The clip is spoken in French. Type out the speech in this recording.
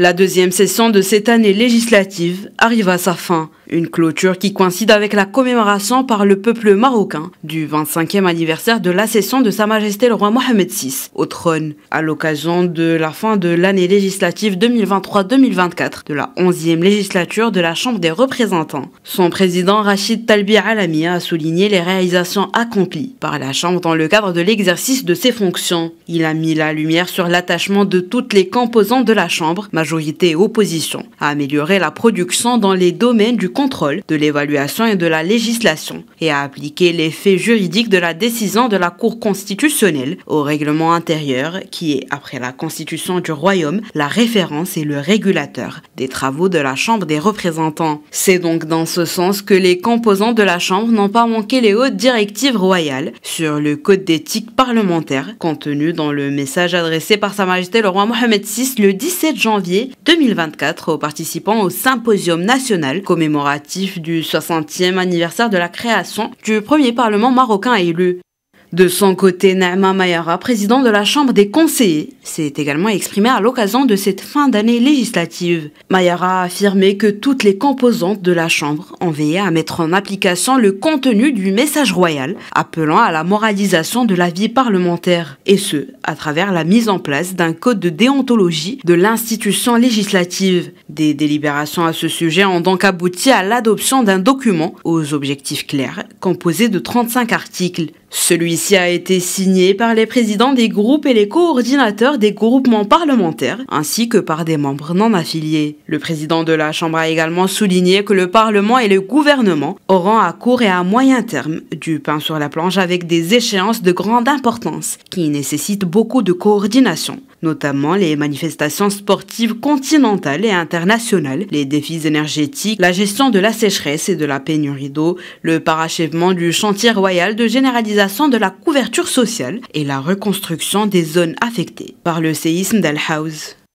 La deuxième session de cette année législative arrive à sa fin. Une clôture qui coïncide avec la commémoration par le peuple marocain du 25e anniversaire de l'accession de Sa Majesté le roi Mohamed VI au trône, à l'occasion de la fin de l'année législative 2023-2024 de la 11e législature de la Chambre des représentants. Son président Rachid Talbi Alami a souligné les réalisations accomplies par la Chambre dans le cadre de l'exercice de ses fonctions. Il a mis la lumière sur l'attachement de toutes les composantes de la Chambre, majorité et opposition, à améliorer la production dans les domaines du contrôle, de l'évaluation et de la législation et à appliquer les faits juridiques de la décision de la Cour constitutionnelle au règlement intérieur qui est, après la constitution du royaume, la référence et le régulateur des travaux de la Chambre des représentants. C'est donc dans ce sens que les composants de la Chambre n'ont pas manqué les hautes directives royales sur le code d'éthique parlementaire contenu dans le message adressé par Sa Majesté le roi Mohamed VI le 17 janvier 2024 aux participants au Symposium national commémoratif du 60e anniversaire de la création du premier Parlement marocain élu. De son côté, Naima Mayara, président de la Chambre des conseillers, s'est également exprimée à l'occasion de cette fin d'année législative. Mayara a affirmé que toutes les composantes de la Chambre ont veillé à mettre en application le contenu du message royal appelant à la moralisation de la vie parlementaire, et ce, à travers la mise en place d'un code de déontologie de l'institution législative des délibérations à ce sujet ont donc abouti à l'adoption d'un document aux objectifs clairs, composé de 35 articles. Celui-ci a été signé par les présidents des groupes et les coordinateurs des groupements parlementaires, ainsi que par des membres non affiliés. Le président de la Chambre a également souligné que le Parlement et le gouvernement auront à court et à moyen terme du pain sur la planche avec des échéances de grande importance qui nécessitent beaucoup de coordination notamment les manifestations sportives continentales et internationales, les défis énergétiques, la gestion de la sécheresse et de la pénurie d'eau, le parachèvement du chantier royal de généralisation de la couverture sociale et la reconstruction des zones affectées par le séisme d'Alhaus.